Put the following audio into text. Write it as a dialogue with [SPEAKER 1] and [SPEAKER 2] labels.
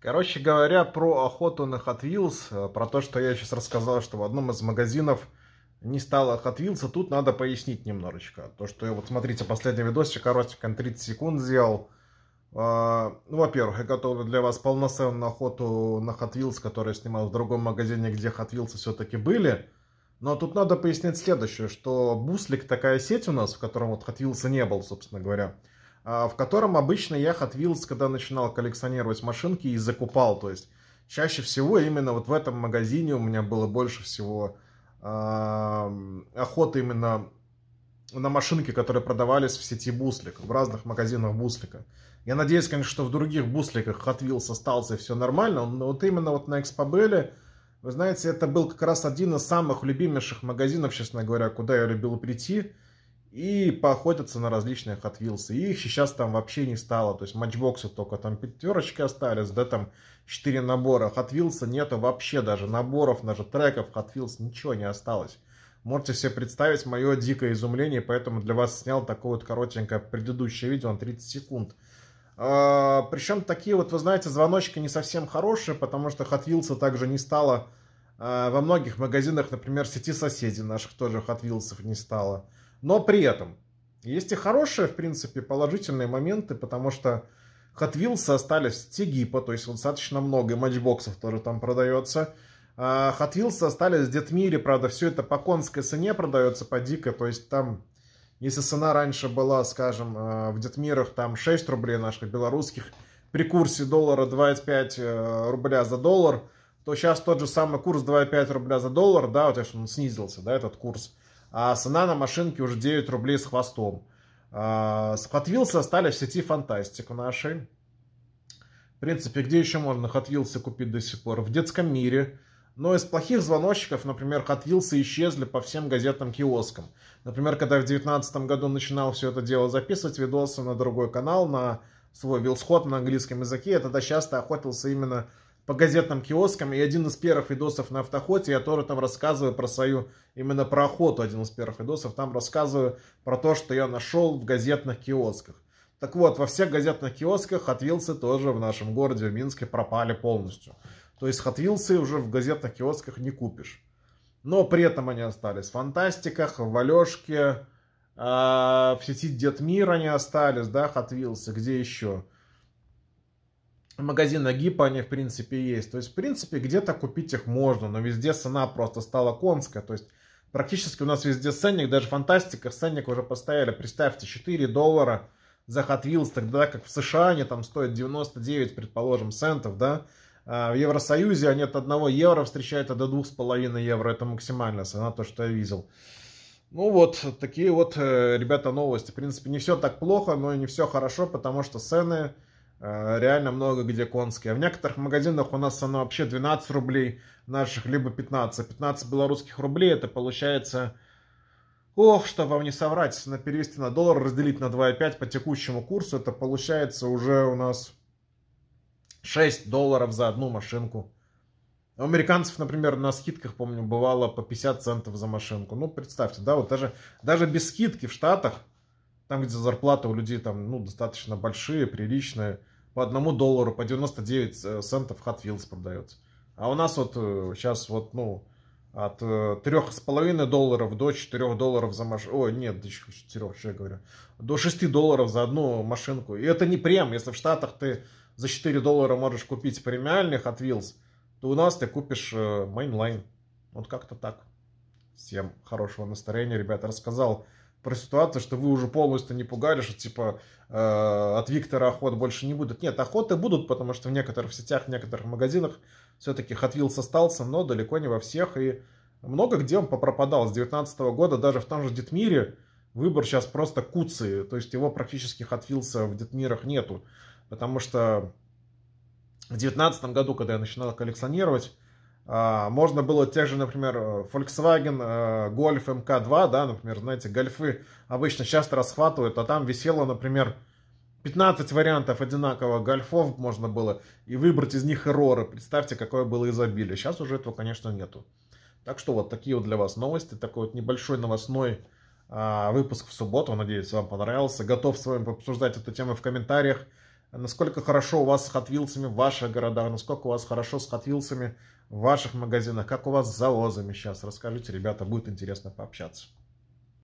[SPEAKER 1] Короче говоря, про охоту на Hot Wheels, э, про то, что я сейчас рассказал, что в одном из магазинов не стало Hot Wheels, а тут надо пояснить немножечко. То, что, я вот смотрите, последний видосик, коротенько, 30 секунд сделал. А, ну, во-первых, я готовлю для вас полноценную охоту на Hot Wheels, которую я снимал в другом магазине, где Hot Wheels все-таки были. Но тут надо пояснить следующее, что Буслик такая сеть у нас, в котором вот Hot Wheels не был, собственно говоря. А, в котором обычно я Hot Wheels, когда начинал коллекционировать машинки и закупал, то есть чаще всего именно вот в этом магазине у меня было больше всего э, охоты именно на машинки, которые продавались в сети Буслик, в разных магазинах Буслика. Я надеюсь, конечно, что в других Бусликах Hot Wheels остался и все нормально, но вот именно вот на Экспобеле, вы знаете, это был как раз один из самых любимейших магазинов, честно говоря, куда я любил прийти, и поохотятся на различные Hot Wheels. И их сейчас там вообще не стало. То есть матчбоксы только там пятерочки остались, да там четыре набора. Hot Wheels нету вообще даже наборов, даже треков Hot Wheels, ничего не осталось. Можете себе представить мое дикое изумление, поэтому для вас снял такое вот коротенькое предыдущее видео на 30 секунд. А, причем такие вот, вы знаете, звоночки не совсем хорошие, потому что Hot Wheels также не стало а, во многих магазинах, например, сети соседей наших тоже Hot Wheels не стало. Но при этом есть и хорошие, в принципе, положительные моменты, потому что Hot Wheels остались тегипа то есть достаточно много, и матчбоксов тоже там продается. Hot а Wheels остались в Детмире, правда, все это по конской цене продается, по дико, то есть там, если цена раньше была, скажем, э, в Детмирах там 6 рублей наших белорусских, при курсе доллара 2,5 э, рубля за доллар, то сейчас тот же самый курс 2,5 рубля за доллар, да, вот он снизился, да, этот курс, а цена на машинке уже 9 рублей с хвостом. А, Hot Wheels остались в сети Фантастик нашей. В принципе, где еще можно Hot Wheels купить до сих пор? В детском мире. Но из плохих звоночков, например, Hot Wheels исчезли по всем газетным киоскам. Например, когда я в 2019 году начинал все это дело записывать, видосы на другой канал, на свой Wheels Hot на английском языке, я тогда часто охотился именно по газетным киоскам. И один из первых видосов на автоходе я тоже там рассказываю про свою, именно про охоту, один из первых видосов, там рассказываю про то, что я нашел в газетных киосках. Так вот, во всех газетных киосках Хатвилсы тоже в нашем городе, в Минске, пропали полностью. То есть Хатвилсы уже в газетных киосках не купишь. Но при этом они остались в Фантастиках, в Алешке, э, а, в сети Дед Мир они остались, да, Хатвилсы, где еще? магазина Гипа они, в принципе, есть. То есть, в принципе, где-то купить их можно, но везде цена просто стала конская. То есть, практически у нас везде ценник, даже фантастика, ценник уже поставили, представьте, 4 доллара за Hot Wheels, тогда как в США они там стоят 99, предположим, центов, да, а в Евросоюзе они от 1 евро встречают а до 2,5 евро, это максимальная цена, то, что я видел. Ну вот, такие вот, э, ребята, новости. В принципе, не все так плохо, но и не все хорошо, потому что цены Э, реально много где конские. А в некоторых магазинах у нас оно вообще 12 рублей наших, либо 15. 15 белорусских рублей это получается... Ох, что вам не соврать, на перевести на доллар, разделить на 2,5 по текущему курсу, это получается уже у нас 6 долларов за одну машинку. У американцев, например, на скидках, помню, бывало по 50 центов за машинку. Ну, представьте, да, вот даже, даже без скидки в Штатах там, где зарплаты у людей там, ну, достаточно большие, приличные, по одному доллару, по 99 э, центов Hot Wheels продается. А у нас вот сейчас э, вот, ну, от э, трех с половиной долларов до 4 долларов за машину. о нет, до 4, что я говорю. До 6 долларов за одну машинку. И это не прем. Если в Штатах ты за 4 доллара можешь купить премиальных от Wheels, то у нас ты купишь Mainline. Вот как-то так. Всем хорошего настроения, ребята. Рассказал про ситуацию, что вы уже полностью не пугали, что типа э, от Виктора охот больше не будет. Нет, охоты будут, потому что в некоторых сетях, в некоторых магазинах все-таки Hot остался, но далеко не во всех. И много где он попропадал с 2019 года, даже в том же Детмире выбор сейчас просто куцы. То есть его практически хатвилса в Детмирах нету. Потому что в 2019 году, когда я начинал коллекционировать, а, можно было тех же, например, э, Volkswagen э, Golf MK2, да, например, знаете, гольфы обычно часто расхватывают, а там висело, например, 15 вариантов одинаковых гольфов можно было, и выбрать из них эроры. Представьте, какое было изобилие. Сейчас уже этого, конечно, нету. Так что вот такие вот для вас новости. Такой вот небольшой новостной а, выпуск в субботу. Надеюсь, вам понравился. Готов с вами обсуждать эту тему в комментариях насколько хорошо у вас с хатвилсами в ваших городах, насколько у вас хорошо с хатвилсами в ваших магазинах, как у вас с завозами сейчас. Расскажите, ребята, будет интересно пообщаться.